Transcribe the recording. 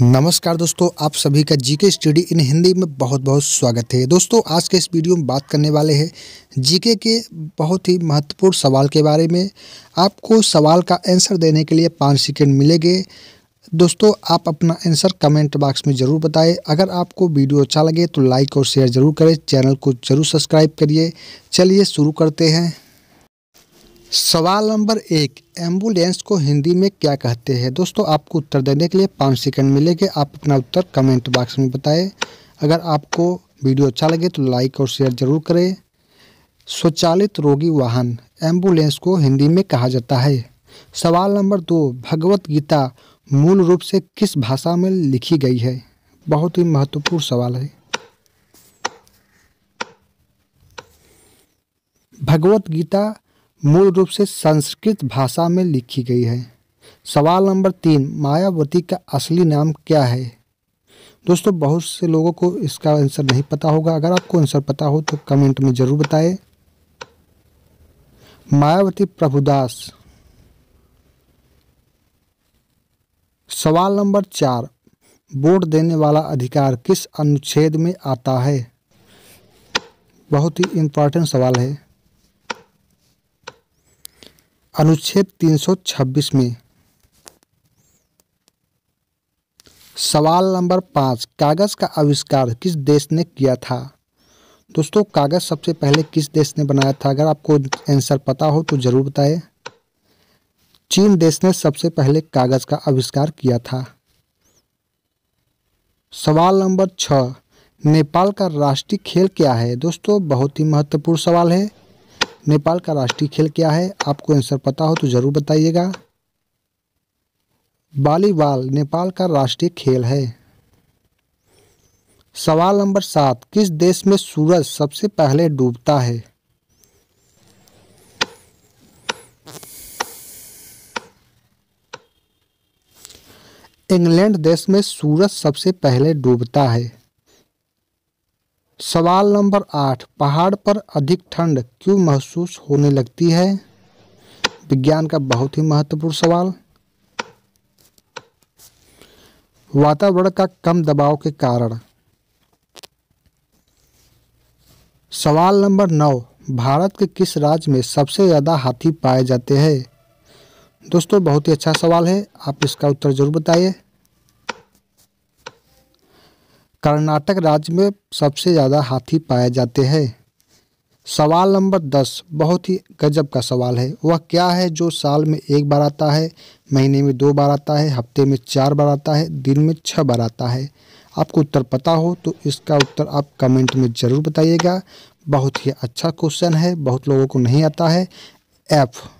नमस्कार दोस्तों आप सभी का जीके स्टडी इन हिंदी में बहुत बहुत स्वागत है दोस्तों आज के इस वीडियो में बात करने वाले हैं जीके के बहुत ही महत्वपूर्ण सवाल के बारे में आपको सवाल का आंसर देने के लिए पाँच सेकेंड मिलेंगे दोस्तों आप अपना आंसर कमेंट बॉक्स में ज़रूर बताएं अगर आपको वीडियो अच्छा लगे तो लाइक और शेयर ज़रूर करें चैनल को ज़रूर सब्सक्राइब करिए चलिए शुरू करते हैं सवाल नंबर एक एम्बुलेंस को हिंदी में क्या कहते हैं दोस्तों आपको उत्तर देने के लिए पाँच सेकंड मिलेंगे आप अपना उत्तर कमेंट बॉक्स में बताएं अगर आपको वीडियो अच्छा लगे तो लाइक और शेयर जरूर करें स्वचालित रोगी वाहन एम्बुलेंस को हिंदी में कहा जाता है सवाल नंबर दो भगवत गीता मूल रूप से किस भाषा में लिखी गई है बहुत ही महत्वपूर्ण सवाल है भगवत गीता मूल रूप से संस्कृत भाषा में लिखी गई है सवाल नंबर तीन मायावती का असली नाम क्या है दोस्तों बहुत से लोगों को इसका आंसर नहीं पता होगा अगर आपको आंसर पता हो तो कमेंट में ज़रूर बताएं मायावती प्रभुदास सवाल नंबर चार वोट देने वाला अधिकार किस अनुच्छेद में आता है बहुत ही इंपॉर्टेंट सवाल है अनुच्छेद 326 में सवाल नंबर पाँच कागज़ का आविष्कार किस देश ने किया था दोस्तों कागज़ सबसे पहले किस देश ने बनाया था अगर आपको आंसर पता हो तो ज़रूर बताएं चीन देश ने सबसे पहले कागज़ का आविष्कार किया था सवाल नंबर छ नेपाल का राष्ट्रीय खेल क्या है दोस्तों बहुत ही महत्वपूर्ण सवाल है नेपाल का राष्ट्रीय खेल क्या है आपको आंसर पता हो तो ज़रूर बताइएगा वॉलीबॉल नेपाल का राष्ट्रीय खेल है सवाल नंबर सात किस देश में सूरज सबसे पहले डूबता है इंग्लैंड देश में सूरज सबसे पहले डूबता है सवाल नंबर आठ पहाड़ पर अधिक ठंड क्यों महसूस होने लगती है विज्ञान का बहुत ही महत्वपूर्ण सवाल वातावरण का कम दबाव के कारण सवाल नंबर नौ भारत के किस राज्य में सबसे ज़्यादा हाथी पाए जाते हैं दोस्तों बहुत ही अच्छा सवाल है आप इसका उत्तर जरूर बताइए कर्नाटक राज्य में सबसे ज़्यादा हाथी पाए जाते हैं सवाल नंबर दस बहुत ही गजब का सवाल है वह क्या है जो साल में एक बार आता है महीने में दो बार आता है हफ्ते में चार बार आता है दिन में छः बार आता है आपको उत्तर पता हो तो इसका उत्तर आप कमेंट में ज़रूर बताइएगा बहुत ही अच्छा क्वेश्चन है बहुत लोगों को नहीं आता है एफ़